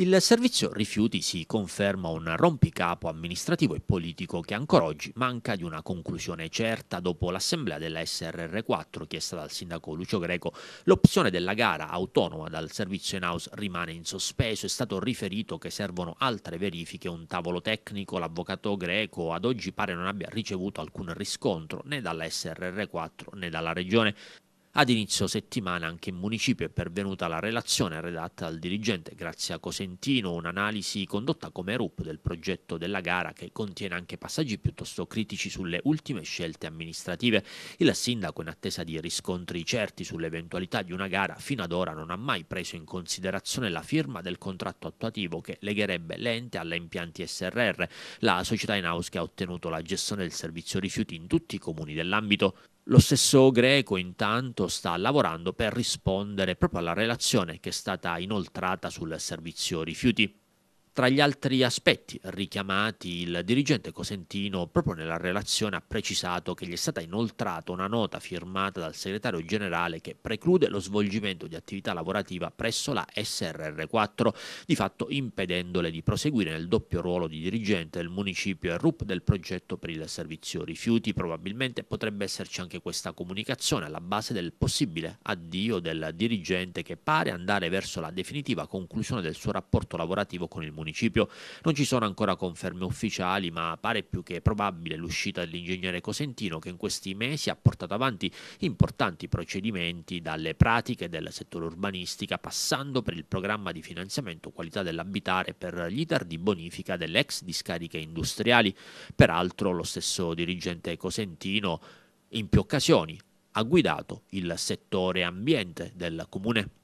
Il servizio rifiuti si conferma un rompicapo amministrativo e politico che ancora oggi manca di una conclusione certa dopo l'assemblea della SRR4 chiesta dal sindaco Lucio Greco. L'opzione della gara autonoma dal servizio in house rimane in sospeso, è stato riferito che servono altre verifiche, un tavolo tecnico, l'avvocato Greco ad oggi pare non abbia ricevuto alcun riscontro né dalla SRR4 né dalla regione. Ad inizio settimana anche in municipio è pervenuta la relazione redatta dal dirigente Grazia Cosentino, un'analisi condotta come RUP del progetto della gara che contiene anche passaggi piuttosto critici sulle ultime scelte amministrative. Il sindaco, in attesa di riscontri certi sull'eventualità di una gara, fino ad ora non ha mai preso in considerazione la firma del contratto attuativo che legherebbe l'ente alla impianti SRR, la società in house che ha ottenuto la gestione del servizio rifiuti in tutti i comuni dell'ambito. Lo stesso Greco intanto sta lavorando per rispondere proprio alla relazione che è stata inoltrata sul servizio rifiuti. Tra gli altri aspetti richiamati, il dirigente Cosentino proprio nella relazione ha precisato che gli è stata inoltrata una nota firmata dal segretario generale che preclude lo svolgimento di attività lavorativa presso la SRR4, di fatto impedendole di proseguire nel doppio ruolo di dirigente del municipio e RUP del progetto per il servizio rifiuti. Probabilmente potrebbe esserci anche questa comunicazione alla base del possibile addio del dirigente che pare andare verso la definitiva conclusione del suo rapporto lavorativo con il municipio municipio. Non ci sono ancora conferme ufficiali, ma pare più che probabile l'uscita dell'ingegnere Cosentino che in questi mesi ha portato avanti importanti procedimenti dalle pratiche del settore urbanistica passando per il programma di finanziamento qualità dell'abitare per gli iter di bonifica delle ex discariche industriali. Peraltro lo stesso dirigente Cosentino in più occasioni ha guidato il settore ambiente del comune.